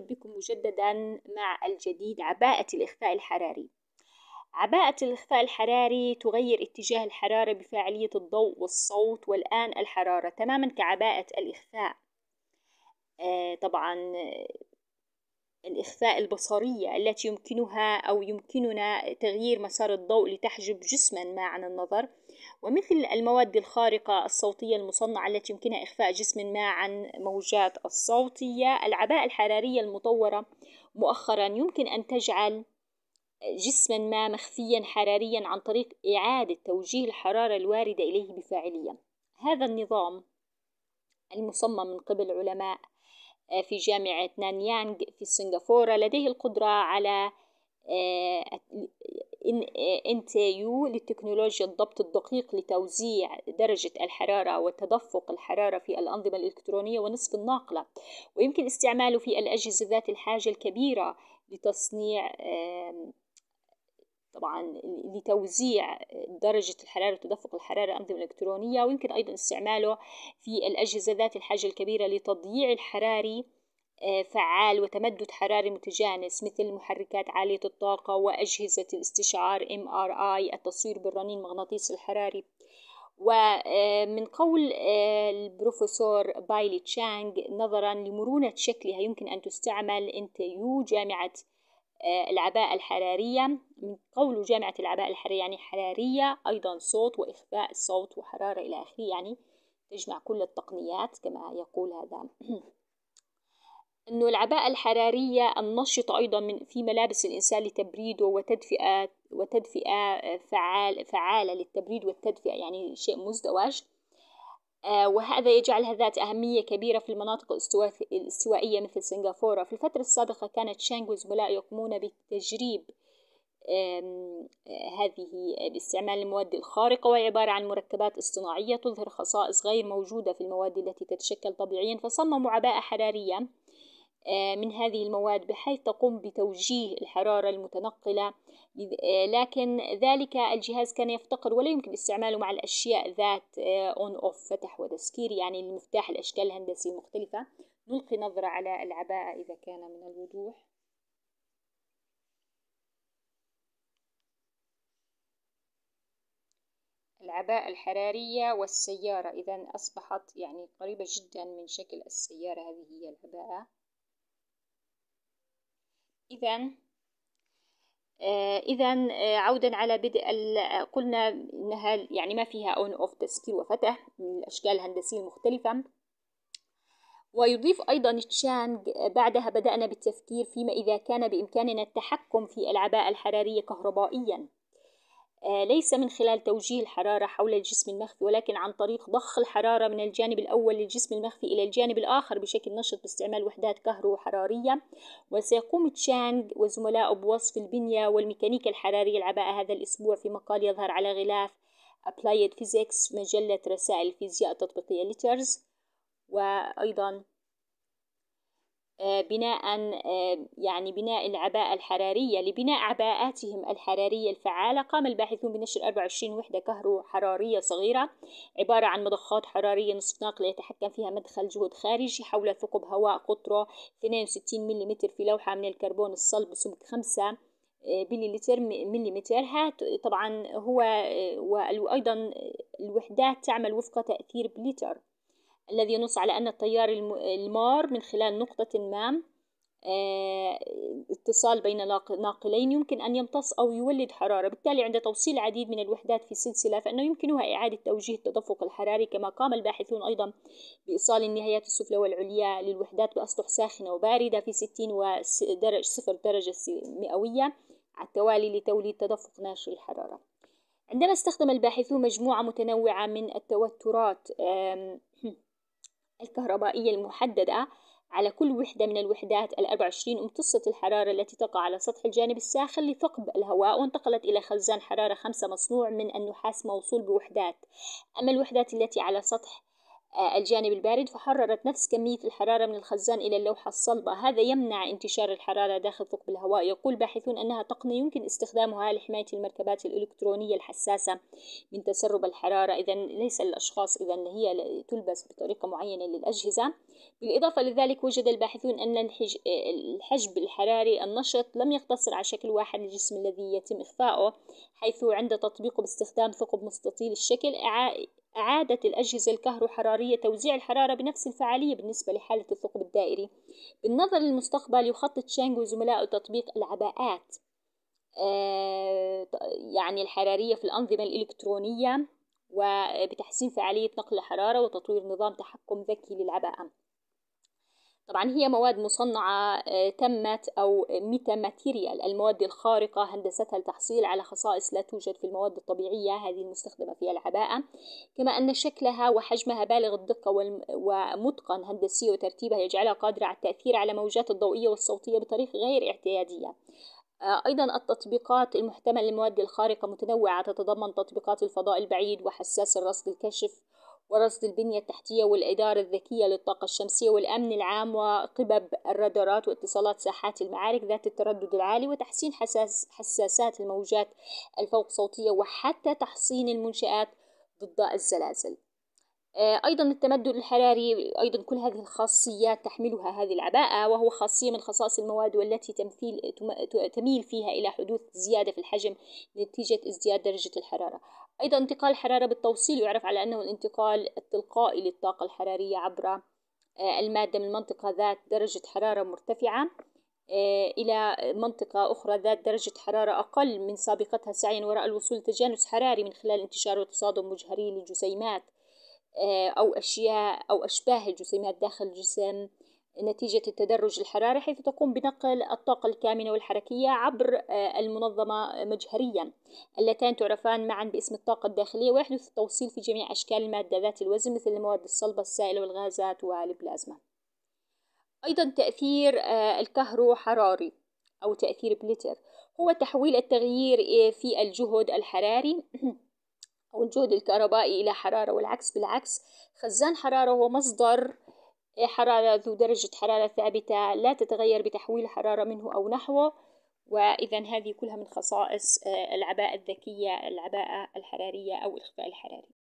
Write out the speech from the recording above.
بكم مجددا مع الجديد عباءة الإخفاء الحراري عباءة الإخفاء الحراري تغير اتجاه الحرارة بفاعلية الضوء والصوت والآن الحرارة تماما كعباءة الإخفاء آه طبعا الإخفاء البصرية التي يمكنها أو يمكننا تغيير مسار الضوء لتحجب جسما ما عن النظر ومثل المواد الخارقة الصوتية المصنعة التي يمكنها إخفاء جسم ما عن موجات الصوتية العباءة الحرارية المطورة مؤخرا يمكن أن تجعل جسما ما مخفيا حراريا عن طريق إعادة توجيه الحرارة الواردة إليه بفاعلية هذا النظام المصمم من قبل علماء آه، في جامعة نانيانغ في سنغافورة لديه القدرة على آه، NTU للتكنولوجيا الضبط الدقيق لتوزيع درجة الحرارة وتدفق الحرارة في الأنظمة الإلكترونية ونصف الناقلة ويمكن استعماله في الأجهزة ذات الحاجة الكبيرة لتصنيع طبعا لتوزيع درجة الحرارة وتدفق الحرارة الأنظمة الإلكترونية ويمكن أيضا استعماله في الأجهزة ذات الحاجة الكبيرة لتضييع الحراري آه، فعال وتمدد حراري متجانس مثل محركات عالية الطاقة وأجهزة الاستشعار MRI التصوير بالرنين المغناطيسي الحراري ومن آه، قول آه، البروفيسور بايلي تشانغ نظرا لمرونة شكلها يمكن أن تستعمل انتيو جامعة العباءة الحرارية من قول جامعة العباءة الحرارية يعني حرارية أيضا صوت وإخفاء الصوت وحرارة إلى آخره يعني تجمع كل التقنيات كما يقول هذا أنه العباءة الحرارية النشطة أيضا من في ملابس الإنسان لتبريده وتدفئة وتدفئة فعال فعالة للتبريد والتدفئة يعني شيء مزدوج آه، وهذا يجعلها ذات أهمية كبيرة في المناطق الاستوائية مثل سنغافورة في الفترة السابقة كانت شانغ وزملاء يقومون بتجريب آه، هذه باستعمال المواد الخارقة وهي عبارة عن مركبات اصطناعية تظهر خصائص غير موجودة في المواد التي تتشكل طبيعيا فصمموا عباءة حرارية آه، من هذه المواد بحيث تقوم بتوجيه الحرارة المتنقلة آه، لكن ذلك الجهاز كان يفتقر ولا يمكن استعماله مع الأشياء ذات أون آه، أوف فتح وتسكير يعني المفتاح الأشكال الهندسية المختلفة نلقي نظرة على العباءة إذا كان من الوضوح العباءة الحرارية والسيارة إذا أصبحت يعني قريبة جدا من شكل السيارة هذه هي العباءة إذا آه، إذا آه، عودا على بدء قلنا إنها يعني ما فيها أون أوف تسكير وفتح من الأشكال الهندسية المختلفة ويضيف أيضا تشانغ آه، بعدها بدأنا بالتفكير فيما إذا كان بإمكاننا التحكم في العباءة الحرارية كهربائيا آه، ليس من خلال توجيه الحرارة حول الجسم المخفي ولكن عن طريق ضخ الحرارة من الجانب الأول للجسم المخفي إلى الجانب الآخر بشكل نشط باستعمال وحدات كهرو حرارية وسيقوم تشانغ وزملائه بوصف البنية والميكانيكا الحرارية العباءة هذا الأسبوع في مقال يظهر على غلاف Applied Physics مجلة رسائل الفيزياء التطبيقية ليترز وأيضا آه، بناء آه، يعني بناء العباءة الحرارية لبناء عباءاتهم الحرارية الفعالة قام الباحثون بنشر 24 وحدة كهرو حرارية صغيرة عبارة عن مضخات حرارية نصف ناقلة يتحكم فيها مدخل جهد خارجي حول ثقب هواء قطره 62 ملم في لوحة من الكربون الصلب بسمك 5 بليلتر آه، مليمتر هات طبعا هو وأيضا الوحدات تعمل وفق تأثير بليتر الذي ينص على أن التيار المار من خلال نقطة ما آه، اتصال بين ناقلين يمكن أن يمتص أو يولد حرارة بالتالي عند توصيل العديد من الوحدات في السلسلة فإنه يمكنها إعادة توجيه التدفق الحراري كما قام الباحثون أيضا بإيصال النهايات السفلى والعليا للوحدات بأسطح ساخنة وباردة في 60 درجة صفر درجة مئوية على التوالي لتوليد تدفق ناشئ الحرارة عندما استخدم الباحثون مجموعة متنوعة من التوترات الكهربائية المحددة على كل وحدة من الوحدات ال 24 امتصة الحرارة التي تقع على سطح الجانب الساخن لثقب الهواء وانتقلت إلى خزان حرارة خمسة مصنوع من النحاس موصول بوحدات أما الوحدات التي على سطح آه، الجانب البارد فحررت نفس كمية الحرارة من الخزان إلى اللوحة الصلبة هذا يمنع انتشار الحرارة داخل ثقب الهواء يقول باحثون أنها تقنية يمكن استخدامها لحماية المركبات الإلكترونية الحساسة من تسرب الحرارة إذا ليس الأشخاص إذا هي تلبس بطريقة معينة للأجهزة بالإضافة لذلك وجد الباحثون أن الحجب الحراري النشط لم يقتصر على شكل واحد للجسم الذي يتم إخفائه حيث عند تطبيقه باستخدام ثقب مستطيل الشكل أعادت الأجهزة الكهروحرارية توزيع الحرارة بنفس الفعالية بالنسبة لحالة الثقب الدائري بالنظر للمستقبل يخطط شانغ وزملائه تطبيق العباءات آه يعني الحرارية في الأنظمة الإلكترونية وبتحسين فعالية نقل الحرارة وتطوير نظام تحكم ذكي للعباءة طبعا هي مواد مصنعة آه، تمت أو ميتا ماتيريال المواد الخارقة هندستها لتحصيل على خصائص لا توجد في المواد الطبيعية هذه المستخدمة في العباءة كما أن شكلها وحجمها بالغ الدقة ومتقن هندسية وترتيبها يجعلها قادرة على التأثير على موجات الضوئية والصوتية بطريقة غير اعتيادية آه، أيضا التطبيقات المحتملة للمواد الخارقة متنوعة تتضمن تطبيقات الفضاء البعيد وحساس الرصد الكشف ورصد البنية التحتية والإدارة الذكية للطاقة الشمسية والأمن العام وقبب الرادارات واتصالات ساحات المعارك ذات التردد العالي وتحسين حساس حساسات الموجات الفوق صوتية وحتى تحصين المنشآت ضد الزلازل آه، أيضا التمدد الحراري أيضا كل هذه الخاصيات تحملها هذه العباءة وهو خاصية من خصائص المواد والتي تمثيل تميل فيها إلى حدوث زيادة في الحجم نتيجة ازدياد درجة الحرارة أيضا انتقال الحرارة بالتوصيل يعرف على أنه الانتقال التلقائي للطاقة الحرارية عبر آه، المادة من منطقة ذات درجة حرارة مرتفعة آه، إلى منطقة أخرى ذات درجة حرارة أقل من سابقتها سعيا وراء الوصول لتجانس حراري من خلال انتشار وتصادم مجهري للجسيمات آه، أو أشياء أو أشباه الجسيمات داخل الجسم نتيجة التدرج الحراري حيث تقوم بنقل الطاقة الكامنة والحركية عبر آه، المنظمة مجهريا اللتان تعرفان معا باسم الطاقة الداخلية ويحدث التوصيل في جميع أشكال المادة ذات الوزن مثل المواد الصلبة السائلة والغازات والبلازما أيضا تأثير آه، الكهرو حراري أو تأثير بليتر هو تحويل التغيير آه، في الجهد الحراري أو الجهد الكهربائي إلى حرارة والعكس بالعكس خزان حرارة هو مصدر حرارة ذو درجة حرارة ثابتة لا تتغير بتحويل حرارة منه أو نحوه وإذا هذه كلها من خصائص آه، العباءة الذكية العباءة الحرارية أو الإخفاء الحراري